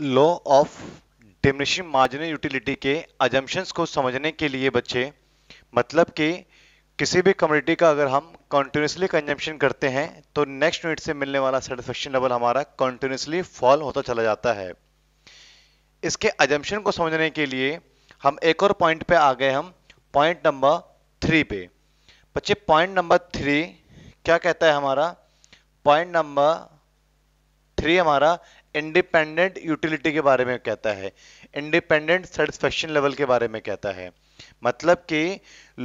Law of diminishing marginal utility के assumptions को समझने के लिए बच्चे मतलब कि किसी भी कम्युनिटी का अगर हम कंटिन्यूसली कंजम्पशन करते हैं तो नेक्स्ट यूनिट से मिलने वाला सेटिस्फेक्शन लेवल हमारा कंटिन्यूसली फॉल होता चला जाता है इसके अजम्पन को समझने के लिए हम एक और पॉइंट पे आ गए हम पॉइंट नंबर थ्री पे बच्चे पॉइंट नंबर थ्री क्या कहता है हमारा पॉइंट नंबर थ्री हमारा इंडिपेंडेंट यूटिलिटी के बारे में कहता है इंडिपेंडेंट सेटिस्फेक्शन लेवल के बारे में कहता है मतलब कि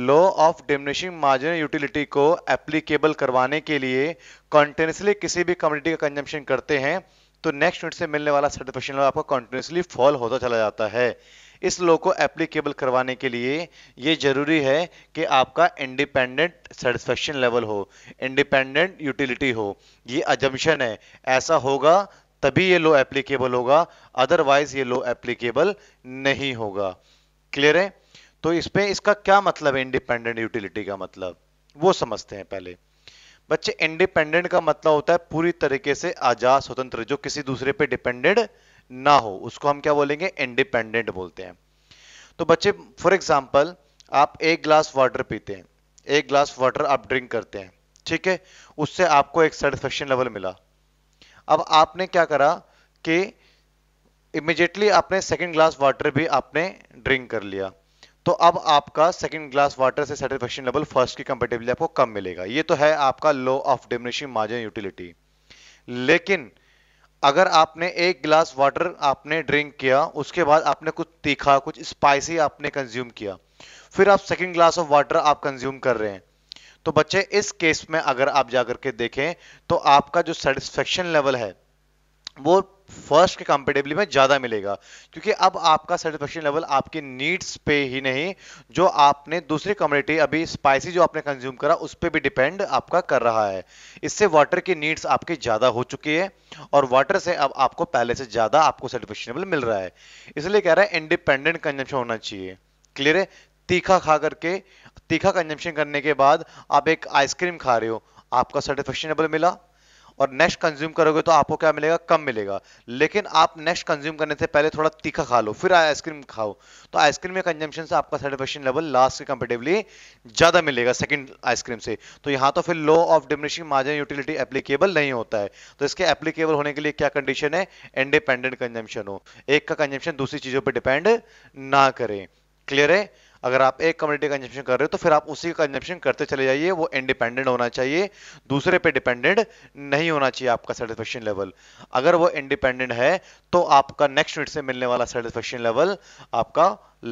law of diminishing margin utility को एप्लीकेबल करवाने के लिए कॉन्टिन्यूसली किसी भी कम्युनिटी का कंजम्पशन करते हैं तो नेक्स्ट यूनिट से मिलने वाला सेटिस्फेक्शन लेवल आपका कॉन्टिन्यूसली फॉल होता चला जाता है इस लॉ को एप्लीकेबल करवाने के लिए ये जरूरी है कि आपका इंडिपेंडेंट सेटिस्फेक्शन लेवल हो इंडिपेंडेंट यूटिलिटी हो ये अजम्पशन है ऐसा होगा तभी ये लो एप्लीकेबल होगा अदरवाइज ये लो एप्लीकेबल नहीं होगा क्लियर है तो इसमें इसका क्या मतलब है इंडिपेंडेंट यूटिलिटी का मतलब वो समझते हैं पहले बच्चे इंडिपेंडेंट का मतलब होता है पूरी तरीके से आजाद स्वतंत्र जो किसी दूसरे पे डिपेंडेंट ना हो उसको हम क्या बोलेंगे इंडिपेंडेंट बोलते हैं तो बच्चे फॉर एग्जाम्पल आप एक ग्लास वाटर पीते हैं एक ग्लास वाटर आप ड्रिंक करते हैं ठीक है उससे आपको एक सेटिस्फेक्शन लेवल मिला अब आपने क्या करा कि इमिजिएटली आपने सेकेंड ग्लास वाटर भी आपने ड्रिंक कर लिया तो अब आपका सेकेंड ग्लास वाटर से सेटिस्फेक्शन लेवल फर्स्ट की कंपेटेबली आपको कम मिलेगा ये तो है आपका law of diminishing margin utility लेकिन अगर आपने एक गिलास वाटर आपने ड्रिंक किया उसके बाद आपने कुछ तीखा कुछ स्पाइसी आपने कंज्यूम किया फिर आप सेकेंड ग्लास ऑफ वाटर आप कंज्यूम कर रहे हैं तो बच्चे इस केस में अगर आप जाकर के देखें तो आपका जो सेटिस्फेक्शन लेवल है वो फर्स्ट के कंपेटेबली में ज़्यादा मिलेगा क्योंकि अब आपका सेटिस्फेक्शन लेवल आपके नीड्स पे ही नहीं जो आपने दूसरी कम्युनिटी अभी स्पाइसी जो आपने कंज्यूम करा उस पर भी डिपेंड आपका कर रहा है इससे वाटर की नीड्स आपके ज़्यादा हो चुकी है और वाटर से अब आपको पहले से ज़्यादा आपको सेटिस्फेक्शन लेवल मिल रहा है इसलिए कह रहा है इंडिपेंडेंट कंजम्पन होना चाहिए क्लियर है तीखा खा करके तीखा कंजम्पशन करने के बाद आप एक आइसक्रीम खा रहे हो आपका सर्टिफिकेशनेबल मिला और नेक्स्ट कंज्यूम करोगे तो आपको क्या मिलेगा कम मिलेगा लेकिन आप नेक्स्ट कंज्यूम करने से पहले थोड़ा तीखा खा लो फिर आइसक्रीम खाओ तो आइसक्रीम में कंजम्पशन से आपका सर्टिफिकेशन लेवल लास्ट के कंपेटिवली ज़्यादा मिलेगा सेकंड आइसक्रीम से तो यहां तो फिर law of diminishing margin utility applicable नहीं होता है तो इसके एप्लीकेबल होने के लिए क्या कंडीशन है इंडिपेंडेंट कंजम्पशन हो एक का कंजम्पशन दूसरी चीज़ों पर डिपेंड ना करें क्लियर है अगर आप एक कम्युनिटी का कंजप्शन कर रहे हो तो फिर आप उसी का कंजप्शन करते चले जाइए वो इंडिपेंडेंट होना चाहिए दूसरे पे डिपेंडेंट नहीं होना चाहिए आपका सेटिस्फेक्शन लेवल अगर वो इंडिपेंडेंट है तो आपका नेक्स्ट यूनिट से मिलने वाला सेटिस्फेक्शन लेवल आपका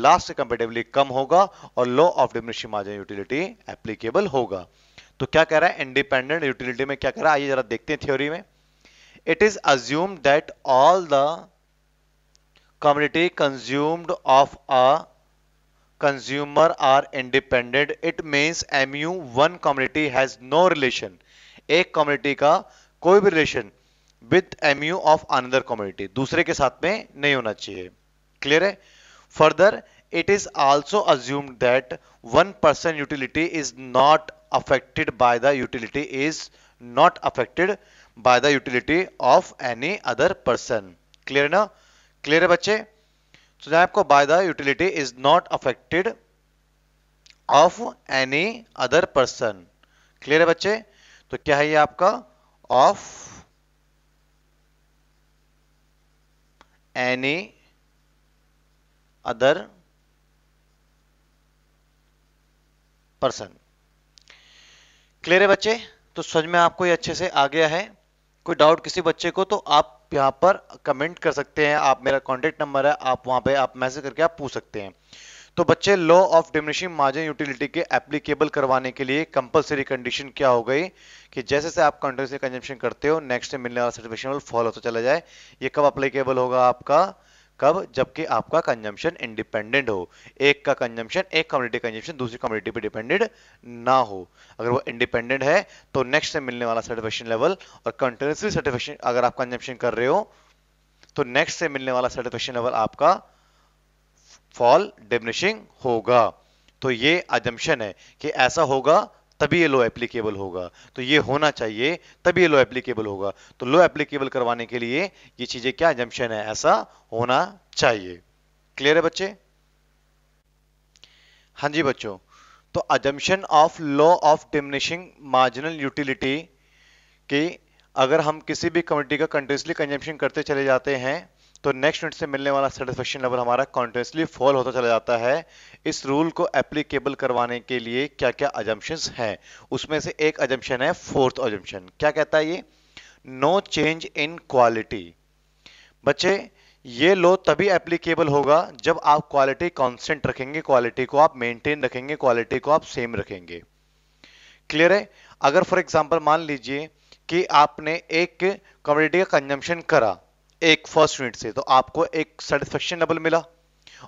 लास्ट से कंपेटिवली कम होगा और law of diminishing margin utility applicable होगा तो क्या कह रहा है इंडिपेंडेंट यूटिलिटी में क्या कह रहा है आइए जरा देखते हैं थ्योरी में it is assumed that all the community consumed of a consumer are independent it means mu one commodity has no relation एक कम्युनिटी का कोई भी relation with MU of another community दूसरे के साथ में नहीं होना चाहिए क्लियर है further it is also assumed that one person utility is not affected by the utility is not affected by the utility of any other person clear na clear hai bacche So jab ko by the utility is not affected of any other person. clear hai bacche to kya hai ye aapka of any other person clear है बच्चे तो समझ में आपको ये अच्छे से आ गया है कोई डाउट किसी बच्चे को तो आप यहाँ पर कमेंट कर सकते हैं आप मेरा कॉन्टेक्ट नंबर है आप वहाँ पे आप मैसेज करके आप पूछ सकते हैं तो बच्चे law of diminishing margin utility के एप्लीकेबल करवाने के लिए कंपलसरी कंडीशन क्या हो गई कि जैसे से आप कंटिन्यूसली कंजम्पशन करते हो नेक्स्ट मिलने वाला सर्टिफिकेशन फॉलो होता चला जाए ये कब अप्लीकेबल होगा आपका कब जबकि आपका कंजम्पशन इंडिपेंडेंट हो एक का कंजम्पशन एक कम्युनिटी कंजम्पशन दूसरी कम्युनिटी पे डिपेंडेंट ना हो अगर वो इंडिपेंडेंट है तो नेक्स्ट से मिलने वाला सर्टिफिकेशन लेवल और कंटिन्यूसली सर्टिफिकेशन अगर आप कंजम्पशन कर रहे हो तो नेक्स्ट से मिलने वाला सर्टिफिकेशन लेवल आपका फॉल डिमिनिशिंग होगा तो ये अजम्पशन है कि ऐसा होगा तभी ये लो एप्लीकेबल होगा तो ये होना चाहिए तभी ये लो एप्लीकेबल होगा तो लो एप्लीकेबल करवाने के लिए ये चीजें क्या जम्पन है ऐसा होना चाहिए क्लियर है बच्चे हाँ जी बच्चों तो assumption of law of diminishing marginal utility की अगर हम किसी भी कम्युनिटी का कंटिन्यूसली कंजम्पशन करते चले जाते हैं तो नेक्स्ट यूनिट से मिलने वाला सेटिस्फेक्शन लेवल हमारा कॉन्टिन्यूसली फॉल होता चला जाता है इस रूल को एप्लीकेबल करवाने के लिए क्या क्या अजम्पन्स हैं उसमें से एक अजम्पन है फोर्थ अजम्पन क्या कहता है ये नो चेंज इन क्वालिटी बच्चे ये लो तभी एप्लीकेबल होगा जब आप क्वालिटी कॉन्स्टेंट रखेंगे क्वालिटी को आप मेंटेन रखेंगे क्वालिटी को आप सेम रखेंगे क्लियर है अगर फॉर एग्जांपल मान लीजिए कि आपने एक कम्युनिटी का कंजम्पशन करा एक फर्स्ट यूनिट से तो आपको एक सेटिस्फेक्शन लेवल मिला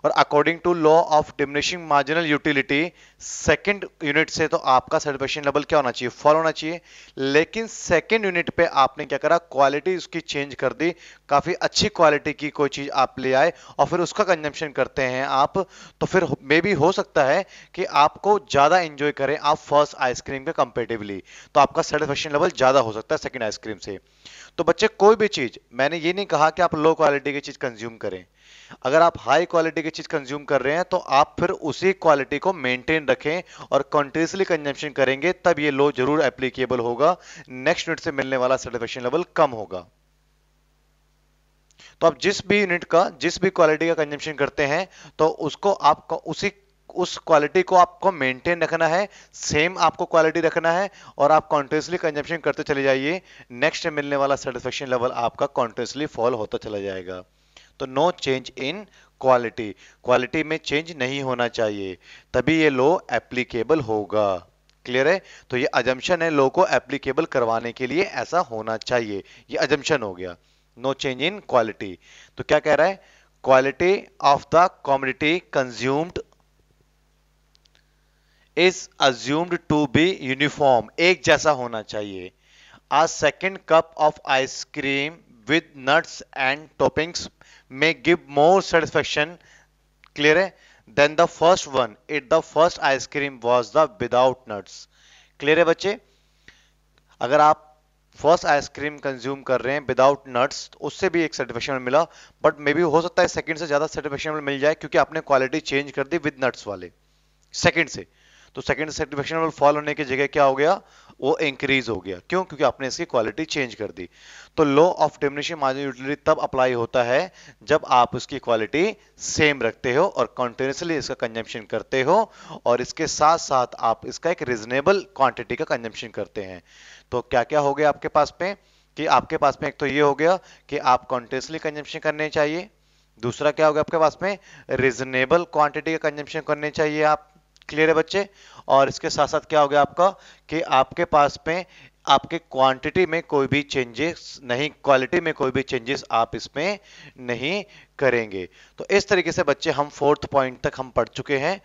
और according to law of diminishing marginal utility second unit से तो आपका सेटिस्फेक्शन लेवल क्या होना चाहिए फॉल होना चाहिए लेकिन सेकंड यूनिट पे आपने क्या करा क्वालिटी उसकी चेंज कर दी काफ़ी अच्छी क्वालिटी की कोई चीज़ आप ले आए और फिर उसका कंजम्पशन करते हैं आप तो फिर मे भी हो सकता है कि आपको ज़्यादा इंजॉय करें आप फर्स्ट आइसक्रीम के कंपेटिवली तो आपका सेटिस्फेक्शन लेवल ज़्यादा हो सकता है सेकेंड आइसक्रीम से तो बच्चे कोई भी चीज़ मैंने ये नहीं कहा कि आप लो क्वालिटी की चीज़ कंज्यूम करें अगर आप हाई क्वालिटी की चीज कंज्यूम कर रहे हैं तो आप फिर उसी क्वालिटी को मेंटेन रखें और कंटिन्यूसली कंजम्पशन करेंगे तब ये लो जरूर एप्लीकेबल होगा नेक्स्ट यूनिट से मिलने वाला सर्टिफिकेशन लेवल कम होगा तो आप जिस भी यूनिट का जिस भी क्वालिटी का कंजम्पशन करते हैं तो उसको आप उसी उस क्वालिटी को आपको मेंटेन रखना है सेम आपको क्वालिटी रखना है और आप कॉन्टिन्यूसली कंजम्पशन करते चले जाइए नेक्स्ट मिलने वाला सेटिस्फेक्शन लेवल आपका कॉन्टिन्यूसली फॉल होता चला जाएगा तो no change in quality quality में चेंज नहीं होना चाहिए तभी ये लो एप्लीकेबल होगा क्लियर है तो ये अजम्पन है लो को एप्लीकेबल करवाने के लिए ऐसा होना चाहिए ये अजम्पन हो गया नो चेंज इन क्वालिटी तो क्या कह रहा है quality of the commodity consumed is assumed to be uniform एक जैसा होना चाहिए a second cup of ice cream with nuts and toppings may give more satisfaction clear hai than the first one it the first ice cream was the without nuts clear hai bache agar aap first ice cream consume कर रहे हैं without nuts तो उससे भी एक certification मिला but may be हो सकता है सेकंड से ज्यादा सर्टिफिकेशन मिल जाए क्योंकि आपने क्वालिटी चेंज कर दी विद नट्स वाले सेकंड से तो सेकेंड सेटिस्फेक्शन लेवल फॉल होने की जगह क्या हो गया वो इंक्रीज हो गया क्यों क्योंकि आपने इसकी क्वालिटी चेंज कर दी तो law of diminishing margin utility तब अप्लाई होता है जब आप उसकी क्वालिटी सेम रखते हो और कंटिन्यूसली इसका कंजम्पशन करते हो और इसके साथ साथ आप इसका एक रिजनेबल क्वांटिटी का कंजम्पशन करते हैं तो क्या क्या हो गया आपके पास में कि आपके पास में एक तो ये हो गया कि आप कंटिन्यूसली कंजम्पशन करने चाहिए दूसरा क्या हो गया आपके पास में रिजनेबल क्वांटिटी का कंजम्पशन करने चाहिए आप क्लियर है बच्चे और इसके साथ साथ क्या हो गया आपका कि आपके पास में आपके क्वांटिटी में कोई भी चेंजेस नहीं क्वालिटी में कोई भी चेंजेस आप इसमें नहीं करेंगे तो इस तरीके से बच्चे हम फोर्थ पॉइंट तक हम पढ़ चुके हैं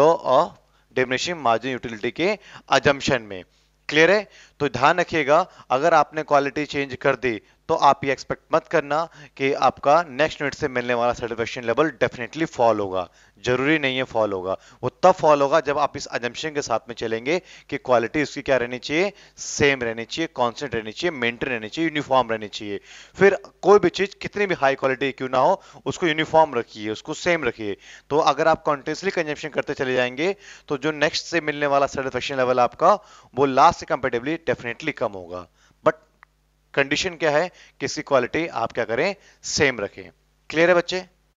law of diminishing margin utility के अजम्पशन में क्लियर है तो ध्यान रखिएगा अगर आपने क्वालिटी चेंज कर दी तो आप ये एक्सपेक्ट मत करना कि आपका नेक्स्ट यूनिट से मिलने वाला सर्टिफिकेशन लेवल डेफिनेटली फॉल होगा जरूरी नहीं है फॉल होगा वो तब फॉल होगा जब आप इस अजम्पशन के साथ में चलेंगे कि क्वालिटी उसकी क्या रहनी चाहिए सेम रहनी चाहिए कॉन्स्टेंट रहनी चाहिए मेंटेन रहनी चाहिए यूनिफॉर्म रहनी चाहिए फिर कोई भी चीज़ कितनी भी हाई क्वालिटी क्यों ना हो उसको यूनिफॉर्म रखिए उसको सेम रखिए तो अगर आप कॉन्टिन्यूसली कंजम्पन करते चले जाएंगे तो जो नेक्स्ट से मिलने वाला सेटिस्फेक्शन लेवल आपका वो लास्ट से कंपेटेबली डेफिनेटली कम होगा कंडीशन क्या है किसकी क्वालिटी आप क्या करें सेम रखें क्लियर है बच्चे